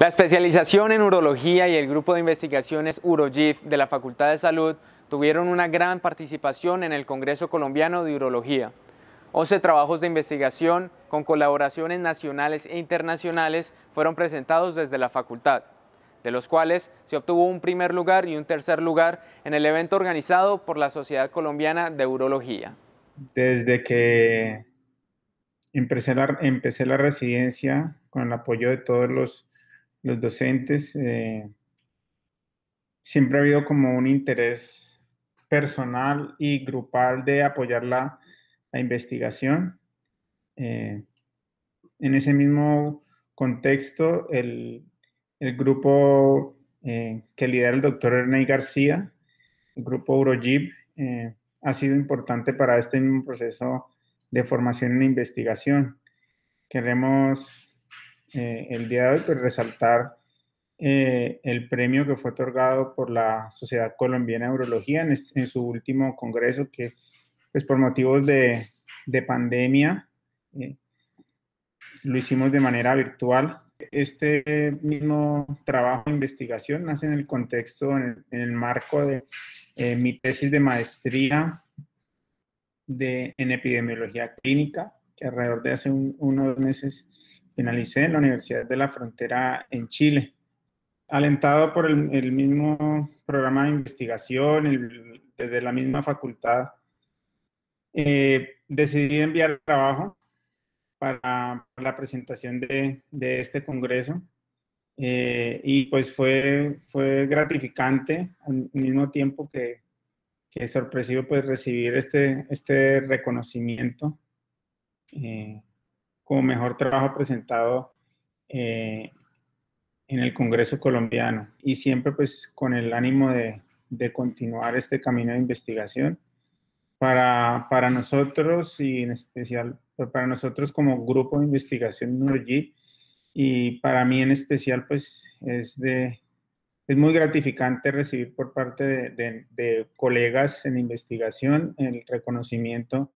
La especialización en urología y el grupo de investigaciones UroGIF de la Facultad de Salud tuvieron una gran participación en el Congreso Colombiano de Urología. 11 trabajos de investigación con colaboraciones nacionales e internacionales fueron presentados desde la facultad, de los cuales se obtuvo un primer lugar y un tercer lugar en el evento organizado por la Sociedad Colombiana de Urología. Desde que empecé empecé la residencia, con el apoyo de todos los los docentes, eh, siempre ha habido como un interés personal y grupal de apoyar la, investigación. Eh, en ese mismo contexto, el, grupo eh, que lidera el doctor Ernei García, el grupo eh, ha sido importante para este mismo proceso de formación en investigación. Queremos eh, el día de hoy, pues, resaltar eh, el premio que fue otorgado por la Sociedad Colombiana de Urología en, su último congreso, que pues por motivos de, de pandemia eh, lo hicimos de manera virtual. Este mismo trabajo de investigación nace en el contexto, en el, marco de mi tesis de maestría de, en epidemiología clínica, que alrededor de hace unos meses Finalicé en la Universidad de la Frontera en Chile. Alentado por el, mismo programa de investigación, desde la misma facultad, eh, decidí enviar trabajo para la presentación de, este congreso. Eh, y pues fue, fue gratificante al mismo tiempo que, que sorpresivo pues recibir este, este reconocimiento. Eh, como mejor trabajo presentado eh, en el Congreso colombiano y siempre pues con el ánimo de, de continuar este camino de investigación. Para, para, nosotros y en especial pues, para nosotros como grupo de investigación nurgi y para mí en especial pues es de es muy gratificante recibir por parte de colegas en investigación el reconocimiento.